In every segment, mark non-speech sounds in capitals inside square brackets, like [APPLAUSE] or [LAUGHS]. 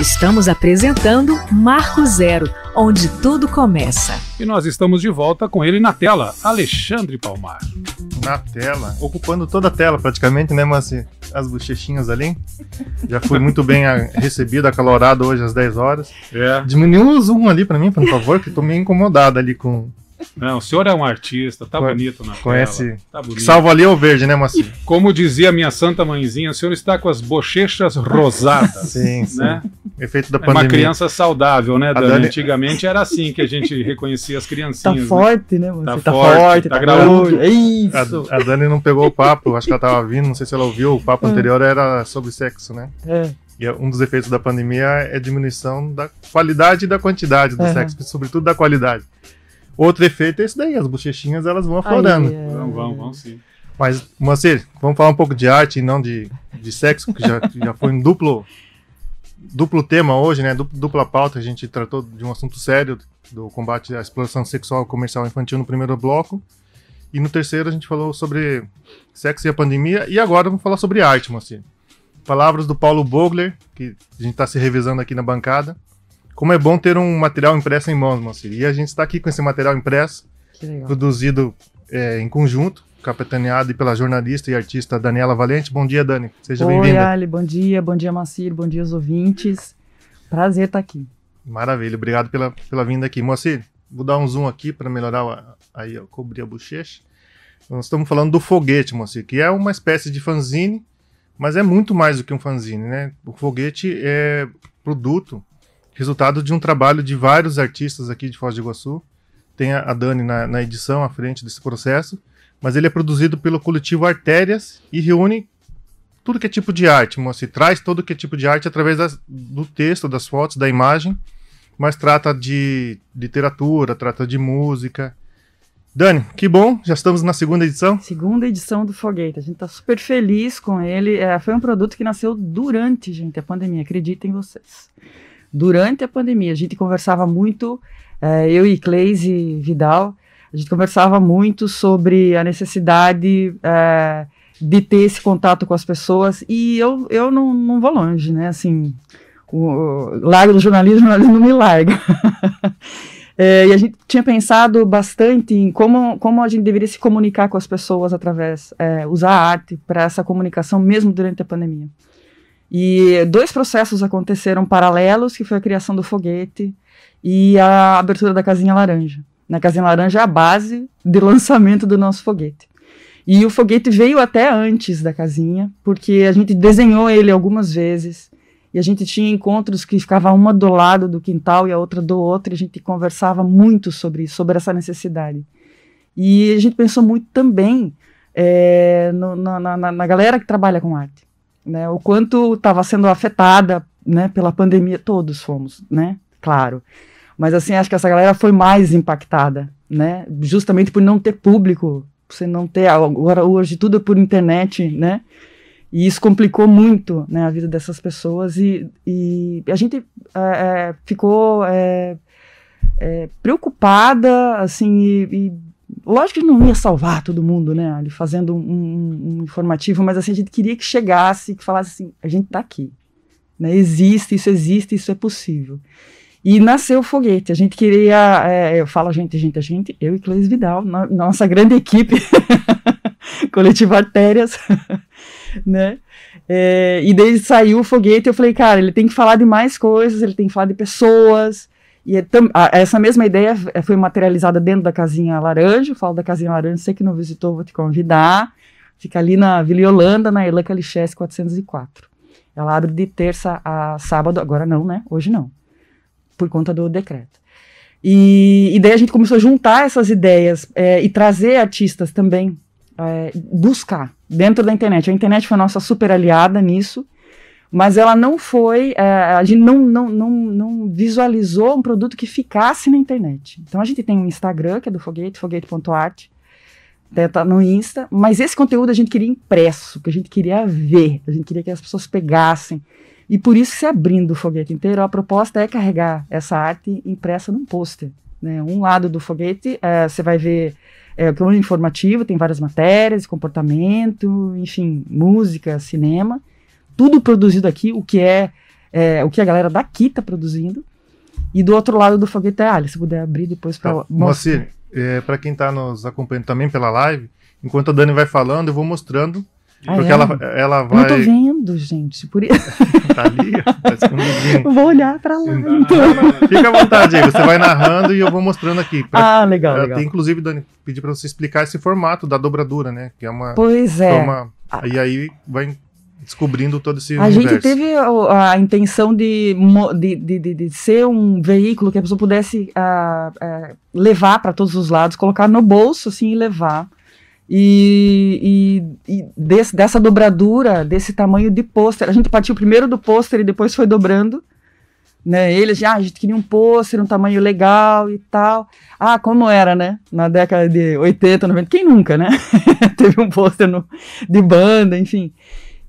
Estamos apresentando Marco Zero, onde tudo começa. E nós estamos de volta com ele na tela, Alexandre Palmar. Na tela, ocupando toda a tela praticamente, né, Mansi? As bochechinhas ali. Já fui muito bem ah, recebido, acalorado hoje às 10 horas. É. Diminui o zoom ali para mim, por favor, que eu tô meio incomodado ali com não, o senhor é um artista, tá Co é- bonito na conhece. tela. Tá bonito. Salvo ali é o verde, né, Maci? Como dizia minha santa mãezinha, o senhor está com as bochechas rosadas. sim, né? sim. Efeito da é pandemia. uma criança saudável, né, Dani? Dani... Antigamente era assim que a gente reconhecia as criancinhas. Tá né? forte, né, né tá, tá, forte, tá, tá graúdo. É isso. A, a, Dani não pegou o papo, acho que ela tava vindo, não sei se ela ouviu, o papo ah. anterior era sobre sexo, né? É. E é um dos efeitos da pandemia é a diminuição da qualidade e da quantidade do uhum. sexo, sobretudo da qualidade. Outro efeito é isso daí, as bochechinhas elas vão aflorando. Ai, é. Vão, vão, vão sim. Mas, Mancir, vamos falar um pouco de arte e não de, de sexo, que já, [LAUGHS] já foi um duplo, duplo tema hoje, né? Dupla pauta, a gente tratou de um assunto sério, do combate à exploração sexual comercial infantil no primeiro bloco. E no terceiro a gente falou sobre sexo e a pandemia. E agora vamos falar sobre arte, Mancir. Palavras do Paulo Bogler, que a gente está se revisando aqui na bancada como é bom ter um material impresso em mãos, Moacir. E a gente está aqui com esse material impresso, produzido é, em conjunto, capitaneado pela jornalista e artista Daniela Valente. Bom dia, Dani. Seja bem-vinda. Oi, bem Ali. Bom dia. Bom dia, Moacir. Bom dia, os ouvintes. Prazer estar aqui. Maravilha. Obrigado pela, pela vinda aqui. Moacir, vou dar um zoom aqui para melhorar a, aí, cobrir a bochecha. Nós estamos falando do foguete, Moacir, que é uma espécie de fanzine, mas é muito mais do que um fanzine, né? O foguete é produto resultado de um trabalho de vários artistas aqui de Foz do Iguaçu. Tem a, Dani na, na edição à frente desse processo, mas ele é produzido pelo coletivo Artérias e reúne tudo que é tipo de arte, se traz todo que é tipo de arte através das, do texto, das fotos, da imagem, mas trata de literatura, trata de música. Dani, que bom, já estamos na segunda edição. Segunda edição do Foguete, a gente está super feliz com ele. É, foi um produto que nasceu durante, gente, a pandemia, acreditem vocês durante a pandemia. A gente conversava muito, é, eu e Cleise Vidal, a gente conversava muito sobre a necessidade é, de ter esse contato com as pessoas e eu, eu não, não vou longe, né? Assim, o, o largo do jornalismo, [LAUGHS] jornalismo não me larga. [LAUGHS] é, e a gente tinha pensado bastante em como, como a gente deveria se comunicar com as pessoas através, é, usar a arte para essa comunicação mesmo durante a pandemia. E dois processos aconteceram paralelos, que foi a criação do foguete e a abertura da Casinha Laranja. Na Casinha Laranja é a base de lançamento do nosso foguete. E o foguete veio até antes da casinha, porque a gente desenhou ele algumas vezes. E a gente tinha encontros que ficava uma do lado do quintal e a outra do outro, e a gente conversava muito sobre isso, sobre essa necessidade. E a gente pensou muito também é, no, na, na, na galera que trabalha com arte né? O quanto estava sendo afetada, né? Pela pandemia, todos fomos, né? Claro. Mas assim, acho que essa galera foi mais impactada, né? Justamente por não ter público, por você não ter agora hoje tudo por internet, né? E isso complicou muito né, a vida dessas pessoas e, e a gente é, é ficou é, é, preocupada, assim, e, e Lógico que não ia salvar todo mundo, né, ali fazendo um, um, informativo, mas assim, a gente queria que chegasse, que falasse assim, a gente está aqui, né, existe, isso existe, isso é possível. E nasceu o foguete, a gente queria, é, eu falo a gente, a gente, a gente, eu e Cleis Vidal, no, nossa grande equipe, [LAUGHS] coletiva Artérias, [LAUGHS] né, é, e desde saiu o foguete, eu falei, cara, ele tem que falar de mais coisas, ele tem que falar de pessoas, e é a, essa mesma ideia é, foi materializada dentro da Casinha Laranja. Eu falo da Casinha Laranja, você que não visitou, vou te convidar. Fica ali na Vila Yolanda, na Elan Calichés 404. Ela abre de terça a sábado, agora não, né? Hoje não, por conta do decreto. E, e daí a gente começou a juntar essas ideias é, e trazer artistas também, é, buscar dentro da internet. A internet foi a nossa super aliada nisso mas ela não foi, é, a gente não, não, não, não visualizou um produto que ficasse na internet. Então a gente tem um Instagram, que é do Foguete, foguete.art, né, tá no Insta, mas esse conteúdo a gente queria impresso, que a gente queria ver, a gente queria que as pessoas pegassem. E por isso se abrindo o foguete inteiro, a proposta é carregar essa arte impressa num pôster. Né? Um lado do foguete, é, você é, vai ver é, o plano informativo, tem várias matérias, comportamento, enfim, música, cinema tudo produzido aqui, o que é, é o que a galera daqui tá produzindo. E do outro lado do foguete é Ali, se puder abrir depois para tá. Moacir, é, para quem está nos acompanhando também pela live, enquanto a Dani vai falando, eu vou mostrando. Ah, porque é? ela, ela vai. Eu não tô vendo, gente. Por... [LAUGHS] tá ali, tá Vou olhar para lá. Então. Ah, Fica à vontade aí, você vai narrando e eu vou mostrando aqui. Pra... Ah, legal, legal. Tem, inclusive, Dani, pedi para você explicar esse formato da dobradura, né? Que é uma. Pois é. Uma... Ah. E aí vai descobrindo todo esse a universo. gente teve a, a intenção de de, de, de, ser um veículo que a pessoa pudesse levar para todos os lados, colocar no bolso assim e levar. E, e, e desse, dessa dobradura, desse tamanho de pôster, a gente partiu primeiro do pôster e depois foi dobrando né? Eles, ah, a gente queria um pôster, um tamanho legal e tal. Ah, como era, né? Na década de 80, 90, quem nunca, né? [LAUGHS] Teve um pôster de banda, enfim.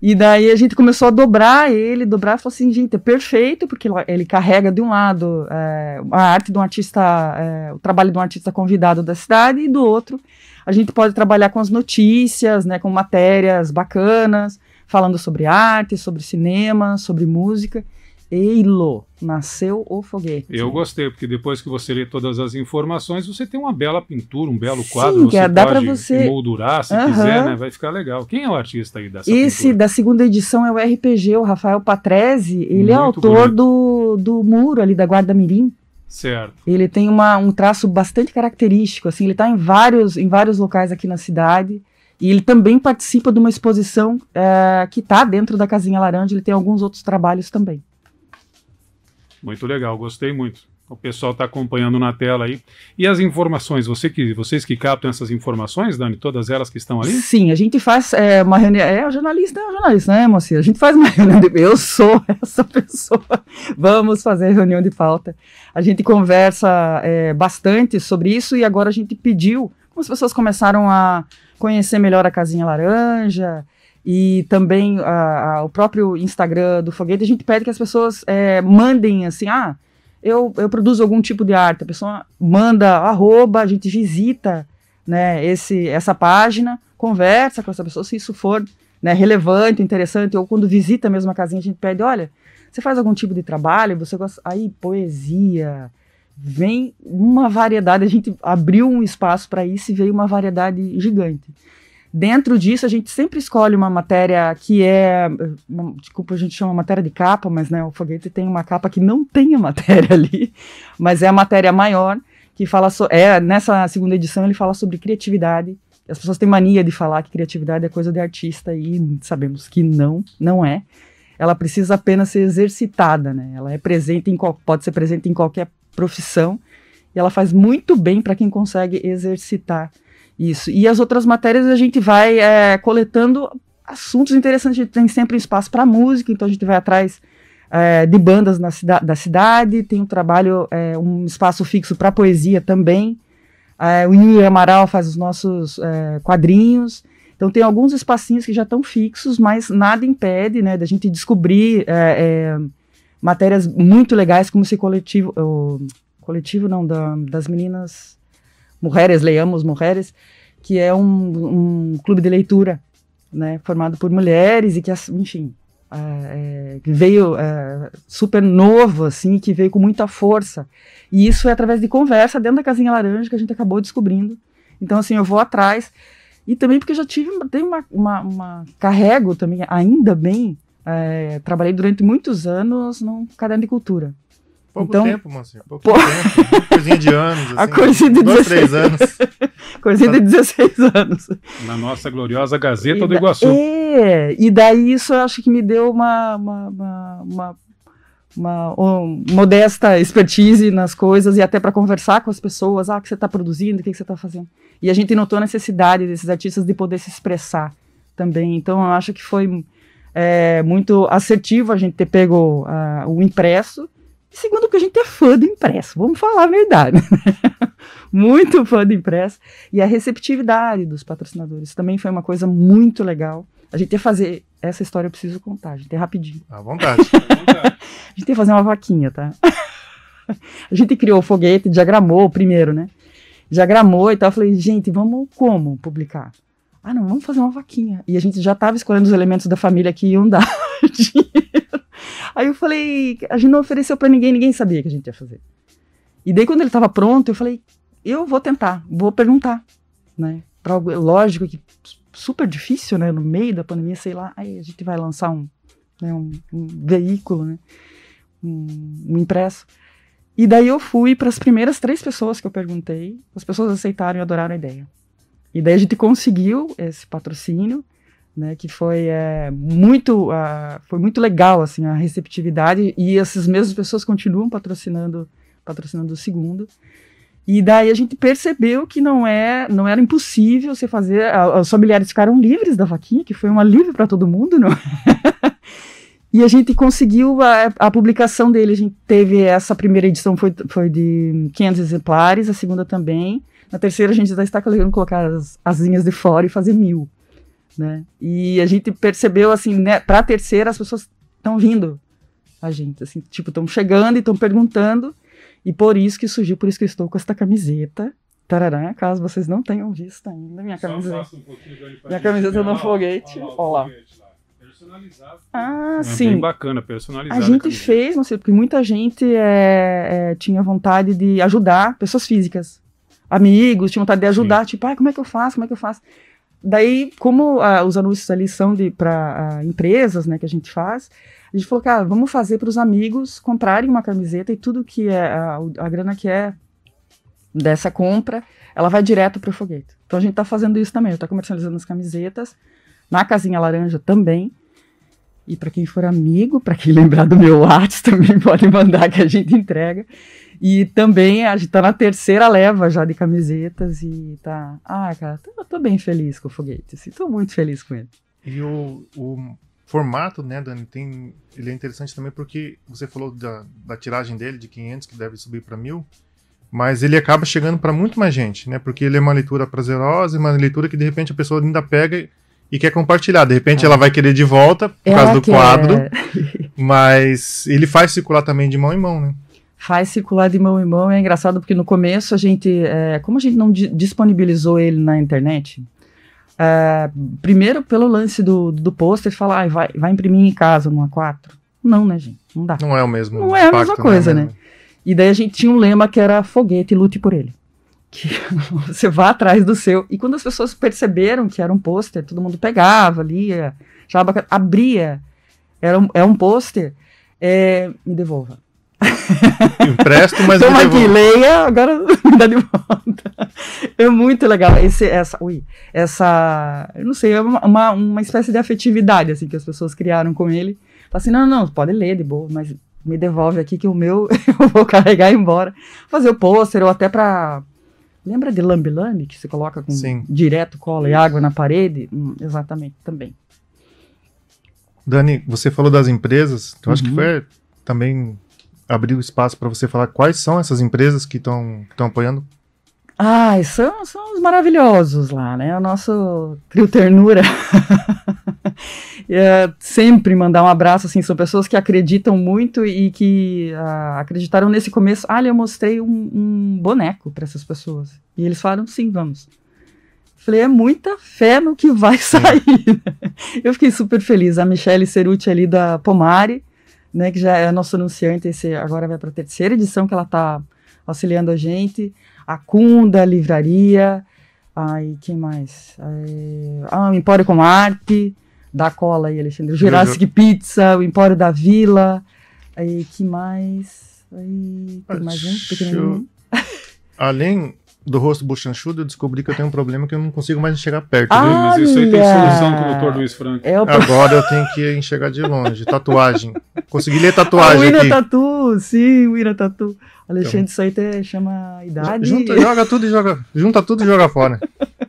E daí a gente começou a dobrar ele, dobrar, e falou assim, gente, é perfeito, porque ele carrega de um lado é, a arte de um artista, é, o trabalho de um artista convidado da cidade, e do outro a gente pode trabalhar com as notícias, né, com matérias bacanas, falando sobre arte, sobre cinema, sobre música. Eilo, nasceu o foguete. Eu gostei, porque depois que você lê todas as informações, você tem uma bela pintura, um belo Sim, quadro, Sim, é, você dá pode você... moldurar se uhum. quiser, né? Vai ficar legal. Quem é o artista aí dessa Esse pintura? da segunda edição é o RPG, o Rafael Patrese, ele é Muito é autor do, do muro ali da Guarda Mirim. Certo. Ele tem uma, um traço bastante característico, assim, ele está em vários, em vários locais aqui na cidade. E ele também participa de uma exposição é, que está dentro da Casinha Laranja, ele tem alguns outros trabalhos também. Muito legal, gostei muito. O pessoal está acompanhando na tela aí. E as informações, você que, vocês que captam essas informações, Dani, todas elas que estão ali? Sim, a gente faz é, uma reunião. É, o jornalista é o jornalista, né, Mocinha? A gente faz uma [LAUGHS] reunião de. Eu sou essa pessoa. Vamos fazer reunião de pauta. A gente conversa é, bastante sobre isso e agora a gente pediu. Como as pessoas começaram a conhecer melhor a Casinha Laranja, e também a, a, o próprio Instagram do Foguete, a gente pede que as pessoas é, mandem assim, ah, eu, eu produzo algum tipo de arte, a pessoa manda arroba, a gente visita né, esse, essa página, conversa com essa pessoa, se isso for né, relevante, interessante, ou quando visita mesmo a casinha, a gente pede, olha, você faz algum tipo de trabalho, você gosta, aí poesia, vem uma variedade, a gente abriu um espaço para isso e veio uma variedade gigante. Dentro disso, a gente sempre escolhe uma matéria que é. Desculpa, a gente chama matéria de capa, mas né, o foguete tem uma capa que não [LAUGHS] tem a matéria ali, mas é a matéria maior que fala. So, é, nessa segunda edição, ele fala sobre criatividade. As pessoas têm mania de falar que criatividade é coisa de artista e sabemos que não, não é. Ela precisa apenas ser exercitada, né? Ela é presente em pode ser presente em qualquer profissão e ela faz muito bem para quem consegue exercitar isso. E as outras matérias a gente vai é, coletando assuntos interessantes. A gente tem sempre espaço para música, então a gente vai atrás é, de bandas na cida da cidade. Tem um trabalho, é, um espaço fixo para poesia também. É, o Yuri Amaral faz os nossos é, quadrinhos. Então tem alguns espacinhos que já estão fixos, mas nada impede, né, da gente descobrir é, matérias muito legais como esse coletivo, o coletivo não da, das meninas Mulheres, Leamos Mulheres, que é um, um clube de leitura, né, formado por mulheres e que, enfim, é, é veio é, super novo, assim, que veio com muita força. E isso é através de conversa dentro da Casinha Laranja que a gente acabou descobrindo. Então, assim, eu vou atrás. E também porque já tive, tem uma, uma, uma carrego também, ainda bem, é, trabalhei durante muitos anos no caderno de cultura. Pouco então, tempo, mocinho. Pouco po... tempo. Né? Coisinha de anos. [LAUGHS] Assim, a coisinha de 16 anos. [LAUGHS] coisinha de 16 anos. Na nossa gloriosa Gazeta e do Iguaçu. É, e daí isso eu acho que me deu uma, uma, uma, uma uma um, modesta expertise nas coisas e até para conversar com as pessoas, ah, o que você está produzindo, o que, que você está fazendo. E a gente notou a necessidade desses artistas de poder se expressar também. Então, eu acho que foi é, muito assertivo a gente ter pego uh, o impresso e segundo, que a gente é fã do impresso, vamos falar a verdade. Né? [LAUGHS] muito fã do impresso. E a receptividade dos patrocinadores também foi uma coisa muito legal. A gente ia fazer. Essa história eu preciso contar, a gente é rapidinho. À vontade. À [LAUGHS] vontade. a gente ia fazer uma vaquinha, tá? [LAUGHS] a gente criou o foguete, diagramou primeiro, né? Diagramou e tal. Eu falei, gente, vamos como publicar? Ah, não, vamos fazer uma vaquinha. E a gente já estava escolhendo os elementos da família que iam dar dinheiro. Aí eu falei, a gente não ofereceu para ninguém, ninguém sabia que a gente ia fazer. E daí quando ele estava pronto, eu falei, eu vou tentar, vou perguntar, né? algo lógico que super difícil, né? No meio da pandemia, sei lá, aí a gente vai lançar um, né, um, um veículo, né? Um, um, impresso. E daí eu fui para as primeiras três pessoas que eu perguntei, as pessoas aceitaram e adoraram a ideia. E daí a gente conseguiu esse patrocínio né, que foi é, muito, uh, foi muito legal assim a receptividade e essas mesmas pessoas continuam patrocinando, patrocinando o segundo. E daí a gente percebeu que não é, não era impossível você fazer. os familiares ficaram livres da vaquinha, que foi uma livre para todo mundo, não? É? [LAUGHS] e a gente conseguiu a, a, publicação dele. A gente teve essa primeira edição foi, foi de 500 exemplares, a segunda também. Na terceira a gente já está querendo colocar as, as linhas de fora e fazer mil né? E a gente percebeu assim, né, para a terceira as pessoas estão vindo a gente, assim, tipo, estão chegando e estão perguntando. E por isso que surgiu, por isso que eu estou com esta camiseta. Tarará, caso vocês não tenham visto ainda minha camiseta. Um minha camiseta no foguete. Olha lá. Ah, é sim. Bem bacana, personalizada A gente a fez, não sei, porque muita gente é, é, tinha vontade de ajudar pessoas físicas. Amigos, tinha vontade de ajudar, sim. tipo, ah, como é que eu faço? Como é que eu faço? Daí, como ah, os anúncios ali são para ah, empresas, né, que a gente faz, a gente falou, cara, ah, vamos fazer para os amigos comprarem uma camiseta e tudo que é a, a grana que é dessa compra, ela vai direto para o foguete. Então a gente está fazendo isso também, está comercializando as camisetas na casinha laranja também. E para quem for amigo, para quem [LAUGHS] lembrar do meu [LAUGHS] WhatsApp também pode mandar que a gente entrega. E também a gente tá na terceira leva já de camisetas e tá. Ah, cara, eu tô bem feliz com o foguete, assim, tô muito feliz com ele. E o, o formato, né, Dani, tem, ele é interessante também porque você falou da, da tiragem dele de 500, que deve subir para 1000, mas ele acaba chegando para muito mais gente, né, porque ele é uma leitura prazerosa, uma leitura que de repente a pessoa ainda pega e quer compartilhar. De repente é. ela vai querer de volta por ela causa do quer. quadro, [LAUGHS] mas ele faz circular também de mão em mão, né? faz circular de mão em mão. É engraçado porque no começo a gente, é, como a gente não disponibilizou ele na internet, é, primeiro pelo lance do, do pôster, falar, ah, vai, vai imprimir em casa no A4. Não, né, gente? Não dá. Não é o mesmo. Não é a mesma né? coisa, é né? E daí a gente tinha um lema que era foguete, lute por ele. Que [LAUGHS] você vá atrás do seu. E quando as pessoas perceberam que era um pôster, todo mundo pegava, lia, já abria. Era um, é um pôster. É, me devolva Empresto, mas Toma aqui, leia, agora [LAUGHS] me dá de volta. É muito legal. Esse, essa, ui, essa, eu não sei, é uma, uma espécie de afetividade, assim, que as pessoas criaram com ele. Fala assim, não, não, pode ler de boa, mas me devolve aqui que o meu [LAUGHS] eu vou carregar e embora. Fazer o pôster ou até pra... Lembra de lambilame que se coloca com Sim. direto cola e água na parede? Hum, exatamente, também. Dani, você falou das empresas, eu uhum. acho que uhum. foi também abrir o espaço para você falar quais são essas empresas que estão apoiando? Ah, são, são os maravilhosos lá, né? O nosso trio ternura. [LAUGHS] é, sempre mandar um abraço, assim, são pessoas que acreditam muito e que uh, acreditaram nesse começo. Ah, eu mostrei um, um boneco para essas pessoas. E eles falaram, sim, vamos. Falei, é muita fé no que vai [LAUGHS] sair. eu fiquei super feliz. A Michelle Ceruti ali da Pomari, né, que já é nosso anunciante, esse, agora vai para a terceira edição que ela está auxiliando a gente, a Cunda, a Livraria, aí quem mais? Aí, é, ah, o Empório com Arte, da Cola e Alexandre, Jurassic uhum. Pizza, o Empório da Vila, aí que mais? Aí, tem mais um pequenininho. Além do rosto buchanchudo, eu descobri que eu tenho um problema que eu não consigo mais enxergar perto. Ah, Mas isso aí tem solução com o doutor Luiz Franco. É agora eu tenho que enxergar de longe. Tatuagem. Consegui ler tatuagem. Ah, o Ira aqui. Tatu, sim, o Ira Tatu. Alexandre, então, isso aí te chama idade. Junta, joga tudo e joga. Junta tudo e joga fora.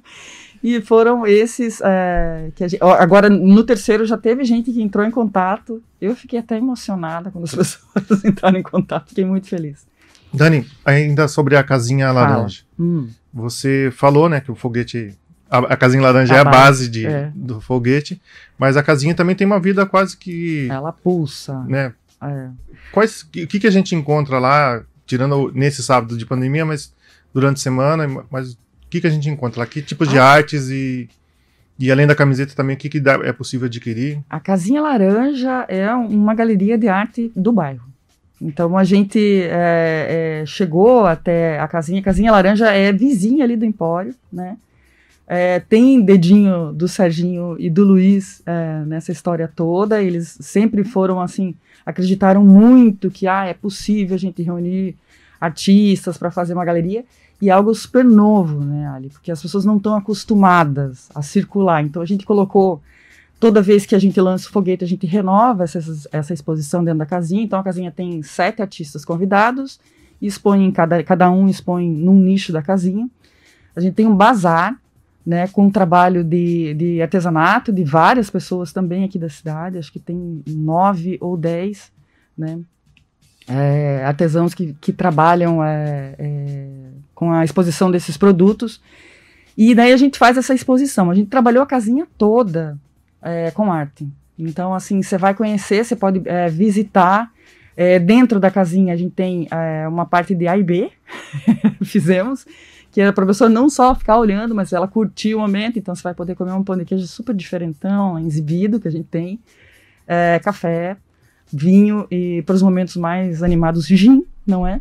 [LAUGHS] e foram esses é, que gente, agora no terceiro já teve gente que entrou em contato. Eu fiquei até emocionada quando as [LAUGHS] pessoas entraram em contato. Fiquei muito feliz. Dani, ainda sobre a casinha laranja. Hum. Você falou, né, que o foguete a, a, casinha laranja a é a base, base de, é. do foguete, mas a casinha também tem uma vida quase que. Ela pulsa. Né? É. Quais, o que, que a gente encontra lá, tirando nesse sábado de pandemia, mas durante a semana, mas o que, que a gente encontra lá? Que tipo de ah. artes e, e além da camiseta também, o que, que dá, é possível adquirir? A Casinha Laranja é uma galeria de arte do bairro. Então a gente é, é, chegou até a casinha. A casinha laranja é vizinha ali do Empório, né? É, tem dedinho do Serginho e do Luiz é, nessa história toda. Eles sempre foram assim, acreditaram muito que ah, é possível a gente reunir artistas para fazer uma galeria e é algo super novo, né, Ali? Porque as pessoas não estão acostumadas a circular. Então a gente colocou Toda vez que a gente lança o foguete, a gente renova essa, essa exposição dentro da casinha. Então, a casinha tem sete artistas convidados, expõe cada, cada um expõe num nicho da casinha. A gente tem um bazar, né, com um trabalho de, de artesanato de várias pessoas também aqui da cidade, acho que tem nove ou dez, né, é, artesãos que, que trabalham é, é, com a exposição desses produtos. E daí a gente faz essa exposição. A gente trabalhou a casinha toda é, com arte. Então, assim, você vai conhecer, você pode é, visitar. É, dentro da casinha a gente tem é, uma parte de A e B, [LAUGHS] fizemos, que é a professora não só ficar olhando, mas ela curtir o momento, então você vai poder comer um pão de queijo super diferentão, exibido, que a gente tem, é, café, vinho e para os momentos mais animados, gin, não é?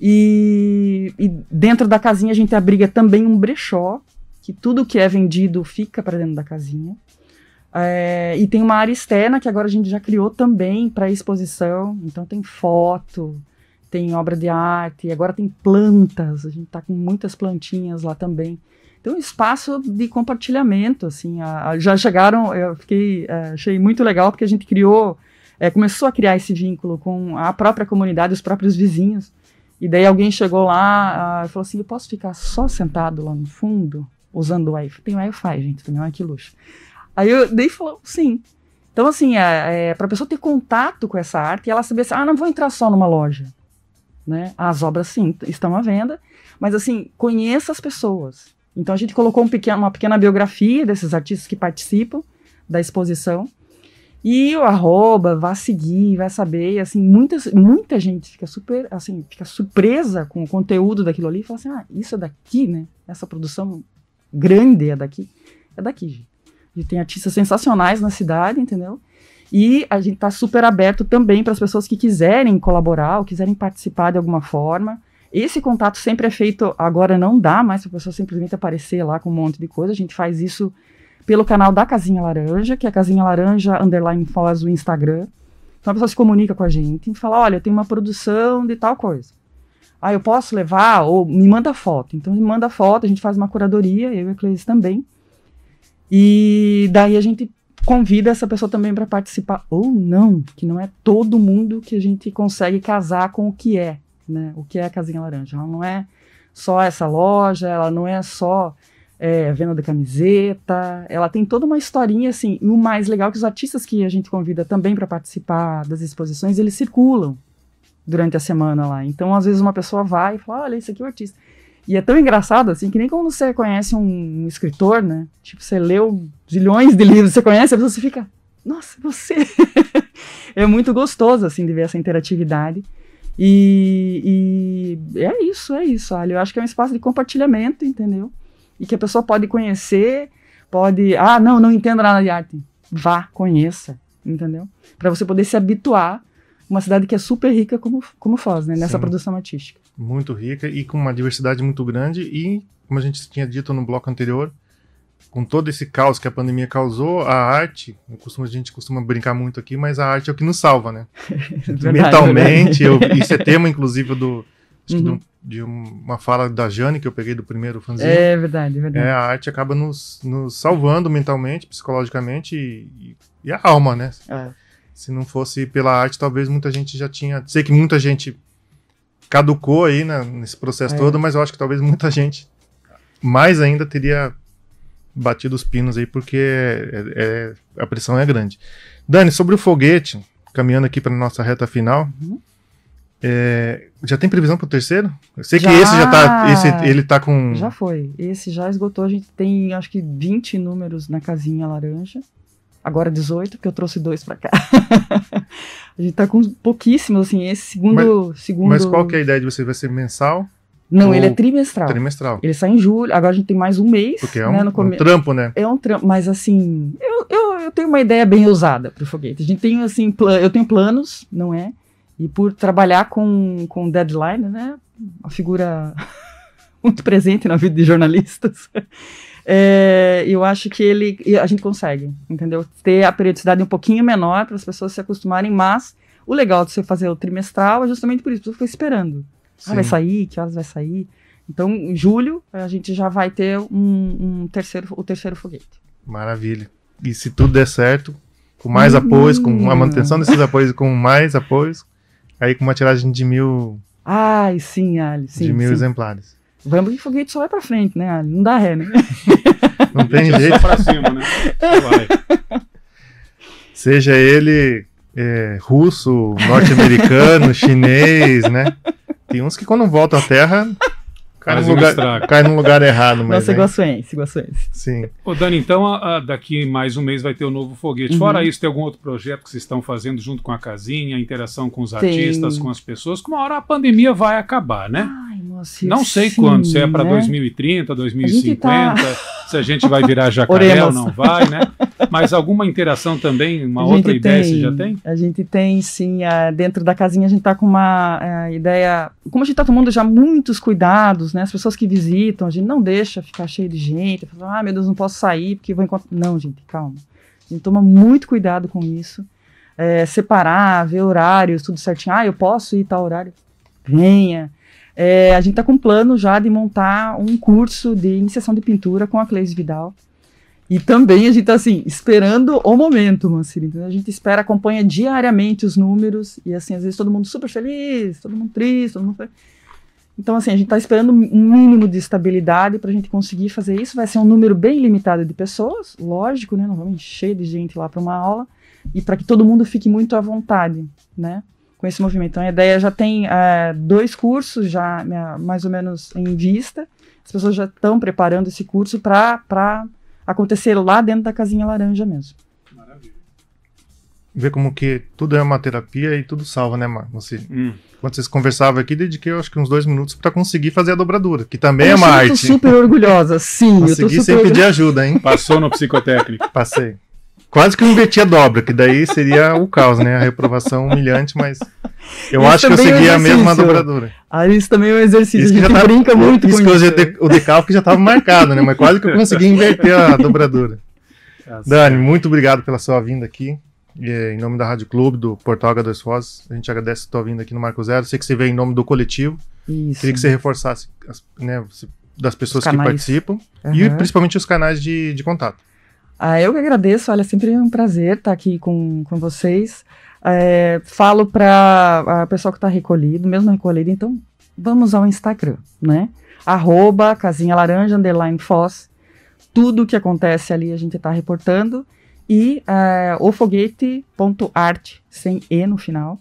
E, e, dentro da casinha a gente abriga também um brechó, que tudo que é vendido fica para dentro da casinha. É, e tem uma área externa que agora a gente já criou também para exposição. Então tem foto, tem obra de arte, agora tem plantas. A gente está com muitas plantinhas lá também. Então, um espaço de compartilhamento, assim, a, a, já chegaram, eu fiquei, é, achei muito legal, porque a gente criou, é, começou a criar esse vínculo com a própria comunidade, os próprios vizinhos, e daí alguém chegou lá ah, e falou assim, eu posso ficar só sentado lá no fundo, usando o Wi-Fi, tem Wi-Fi, gente, também, olha que luxo. Aí eu dei e falou, sim. Então, assim, é, é, para a pessoa ter contato com essa arte e ela saber assim, ah, não vou entrar só numa loja. Né? As obras, sim, estão à venda, mas, assim, conheça as pessoas. Então, a gente colocou um pequeno, uma pequena biografia desses artistas que participam da exposição. E o arroba, vá seguir, vai saber. E, assim, muitas, muita gente fica super, assim, fica surpresa com o conteúdo daquilo ali e fala assim, ah, isso é daqui, né? Essa produção grande é daqui. É daqui, gente gente tem artistas sensacionais na cidade, entendeu? E a gente está super aberto também para as pessoas que quiserem colaborar ou quiserem participar de alguma forma. Esse contato sempre é feito, agora não dá mais para a pessoa simplesmente aparecer lá com um monte de coisa. A gente faz isso pelo canal da Casinha Laranja, que é Casinha Laranja Underline Foz o Instagram. Então a pessoa se comunica com a gente e fala: olha, eu tenho uma produção de tal coisa. Ah, eu posso levar? Ou me manda foto. Então me manda foto, a gente faz uma curadoria, eu e a Cleice também. E daí a gente convida essa pessoa também para participar ou não, que não é todo mundo que a gente consegue casar com o que é, né? O que é a casinha laranja? Ela não é só essa loja, ela não é só é, venda da camiseta, ela tem toda uma historinha assim. E o mais legal é que os artistas que a gente convida também para participar das exposições, eles circulam durante a semana lá. Então, às vezes uma pessoa vai e fala: "Olha, esse aqui é o artista". E é tão engraçado, assim, que nem quando você conhece um escritor, né? Tipo, você leu zilhões de livros, você conhece, a pessoa você fica, nossa, é você! [LAUGHS] é muito gostoso, assim, de ver essa interatividade. E, e é isso, é isso, Eu acho que é um espaço de compartilhamento, entendeu? E que a pessoa pode conhecer, pode. Ah, não, não entendo nada de arte. Vá, conheça, entendeu? Para você poder se habituar uma cidade que é super rica como, como Foz, né? Nessa Sim. produção artística muito rica e com uma diversidade muito grande e, como a gente tinha dito no bloco anterior, com todo esse caos que a pandemia causou, a arte, costumo, a gente costuma brincar muito aqui, mas a arte é o que nos salva, né? [LAUGHS] Verdade, né? Mentalmente, verdade. Eu, [LAUGHS] isso é tema, inclusive, do, uhum. de, de uma fala da Jane que eu peguei do primeiro fanzine. É verdade, é verdade. É, a arte acaba nos, nos salvando mentalmente, psicologicamente e, e a alma, né? É. Se não fosse pela arte, talvez muita gente já tinha. Sei que muita gente caducou aí né, nesse processo é. todo, mas eu acho que talvez muita gente mais ainda teria batido os pinos aí, porque é, é, a pressão é grande. Dani, sobre o foguete, caminhando aqui para nossa reta final, uhum. é, já tem previsão para o terceiro? Eu sei já. que esse já tá, esse ele tá com... Já foi, esse já esgotou, a gente tem acho que 20 números na casinha laranja agora 18, é porque eu trouxe dois para cá. [LAUGHS] a gente tá com pouquíssimos, assim, esse segundo... Mas, segundo... mas qual que é a ideia de você? Vai ser mensal? Não, ele é trimestral. Trimestral. Ele sai em julho, agora a gente tem mais um mês. Porque é né, um, né, no é come... um trampo, né? É um trampo, mas assim, eu, eu, eu tenho uma ideia bem ousada pro foguete. A gente tem, assim, plan... eu tenho planos, não é? E por trabalhar com, com deadline, né? Uma figura [LAUGHS] muito presente na vida de jornalistas. É, eu acho que ele, a gente consegue, entendeu? Ter a periodicidade um pouquinho menor para as pessoas se acostumarem, mas o legal de você fazer o trimestral é justamente por isso, você fica esperando. Ah, vai sair? Que horas vai sair? Então, em julho, a gente já vai ter um, um terceiro, o terceiro foguete. Maravilha. E se tudo der certo, com mais hum. apoios, com a manutenção desses apoios e com mais apoios, aí com uma tiragem de mil. Ai, sim, Ali. Sim, de mil sim. exemplares. Vamos que foguete só vai pra frente, né? Não dá ré, né? [LAUGHS] Não tem jeito. É só pra cima, né? Vai. [LAUGHS] Seja ele é, russo, norte-americano, [LAUGHS] chinês, né? Tem uns que quando voltam à Terra cai, num lugar, cai num lugar, errado. Mas, Nossa, iguaçuense, iguaçuense. Sim. Ô, Dani, então a, a, daqui mais um mês vai ter o um novo foguete. Uhum. Fora isso, tem algum outro projeto que vocês estão fazendo junto com a casinha, a interação com os artistas, com as pessoas? Que uma hora a pandemia vai acabar, né? Ai. Assim, não sei sim, quando, se é para né? 2030, 2050, a tá... se a gente vai virar [LAUGHS] jacaré ou não vai, né? Mas alguma interação também, uma outra ideia tem, você já tem? A gente tem sim, dentro da casinha a gente está com uma ideia, como a gente está tomando já muitos cuidados, né? As pessoas que visitam, a gente não deixa ficar cheio de gente, ah, meu Deus, não posso sair porque vou encontrar. Não, gente, calma. A gente toma muito cuidado com isso. É, separar, ver horários, tudo certinho. Ah, eu posso ir tal horário? Venha. É, a gente está com um plano já de montar um curso de iniciação de pintura com a Cleis Vidal. E também a gente está assim, esperando o momento, Mancini. Então, a gente espera, acompanha diariamente os números. E assim, às vezes todo mundo super feliz, todo mundo triste, todo mundo feliz. Então, assim, a gente está esperando um mínimo de estabilidade para a gente conseguir fazer isso. Vai ser um número bem limitado de pessoas, lógico, né? Não vamos encher de gente lá para uma aula. E para que todo mundo fique muito à vontade, né? com esse movimento. Então, a ideia é, já tem é, dois cursos já minha, né, mais ou menos em vista. As pessoas já estão preparando esse curso para acontecer lá dentro da casinha laranja mesmo. Maravilha. Ver como que tudo é uma terapia e tudo salva, né, Mar Você, hum. Quando vocês conversavam aqui, dediquei acho que uns dois minutos para conseguir fazer a dobradura, que também eu é uma arte. Eu estou super orgulhosa, sim. Consegui eu tô super sem pedir ajuda, hein? Passou no psicotécnico. Passei. Quase que inverti a dobra, que daí seria o caos, né? A reprovação humilhante, mas eu isso acho que eu segui é um a mesma dobradura. Ah, isso também é um exercício, isso a gente já tá, brinca muito isso com isso. isso. Né? o decalque já estava marcado, né? Mas quase que eu consegui inverter a dobradura. Nossa, [LAUGHS] ah, Dani, muito obrigado pela sua vinda aqui. E, é, em nome da Rádio Clube, do Portal H2 Foz, a gente agradece a tua vinda aqui no Marco Zero. Sei que você veio em nome do coletivo. Isso. Queria que você reforçasse né, das pessoas que participam uhum. e principalmente os canais de, de contato. Ah, eu que agradeço, olha, sempre é um prazer estar aqui com, com vocês. É, falo para a pessoa que está recolhido, mesmo recolhido, então vamos ao Instagram, né? Arroba, casinha laranja, underline Foz. Tudo que acontece ali a gente está reportando. E uh, é, o sem E no final,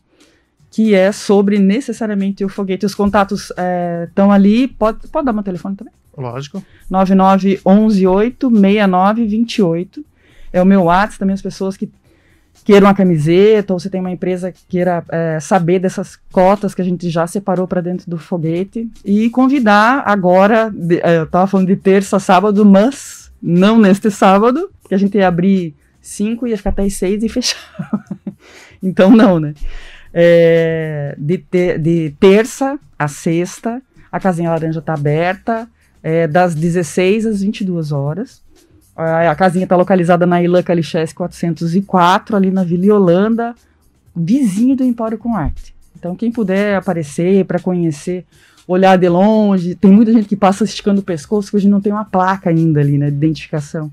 que é sobre necessariamente o foguete. Os contatos estão é, ali. Pode, pode dar meu telefone também? Lógico. 991186928. É o meu WhatsApp também, as pessoas que queiram uma camiseta, ou você tem uma empresa que queira é, saber dessas cotas que a gente já separou para dentro do foguete. E convidar agora, de, é, eu estava falando de terça, sábado, mas não neste sábado, que a gente ia abrir 5, ia ficar até as 6 e fechar. [LAUGHS] então, não, né? É, de, ter, de terça a sexta, a Casinha Laranja está aberta é, das 16 às 22 horas. A, a casinha está localizada na Ilan Calixés 404, ali na Vila Yolanda, vizinho do Empório com Arte. Então, quem puder aparecer para conhecer, olhar de longe, tem muita gente que passa esticando o pescoço, que hoje não tem uma placa ainda ali, né, de identificação.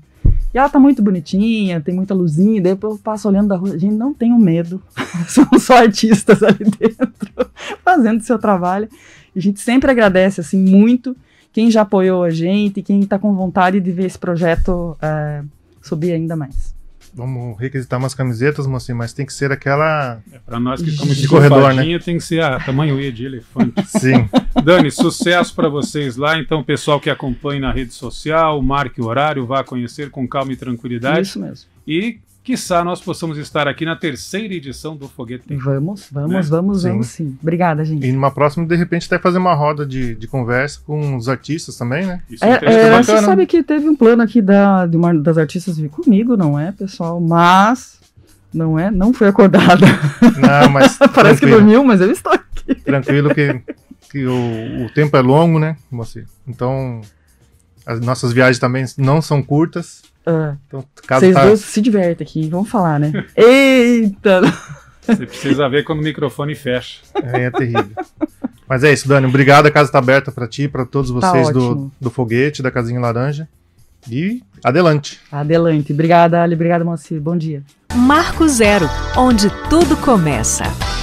E ela tá muito bonitinha, tem muita luzinha, daí eu passo olhando da rua, a gente, não tem um medo, [LAUGHS] são só artistas ali dentro, [LAUGHS] fazendo seu trabalho. E a gente sempre agradece, assim, muito quem já apoiou a gente, quem está com vontade de ver esse projeto é, subir ainda mais. Vamos requisitar umas camisetas, mocinho, mas tem que ser aquela. É, Para nós que estamos de corredor, né? Tem que ser a tamanho E de elefante. [LAUGHS] Sim. Dani, sucesso para vocês lá. Então, pessoal que acompanha na rede social, marque o horário, vá conhecer com calma e tranquilidade. Isso mesmo. E Quissá nós possamos estar aqui na terceira edição do Foguete. Vamos, vamos, né? vamos, sim. vamos sim. Obrigada, gente. E numa próxima, de repente, até fazer uma roda de, de conversa com os artistas também, né? Isso é, é, é, é você sabe que teve um plano aqui da, de uma, das artistas vir comigo, não é, pessoal? Mas não é, não foi acordada. Não, mas. [LAUGHS] Parece que dormiu, mas eu estou aqui. Tranquilo que, que o, o tempo é longo, né, você? Então, as nossas viagens também não são curtas. Ah. Então, Vocês tá... dois se divertem aqui, vamos falar, né? [LAUGHS] Eita! Você precisa ver quando o microfone fecha. É, é terrível. Mas é isso, Dani. Obrigado. A casa está aberta para ti, para todos tá vocês tá do, do Foguete, da Casinha Laranja. E adelante. Adelante. Obrigada, Ali. Obrigada, Moacir. Bom dia. Marco Zero, onde tudo começa.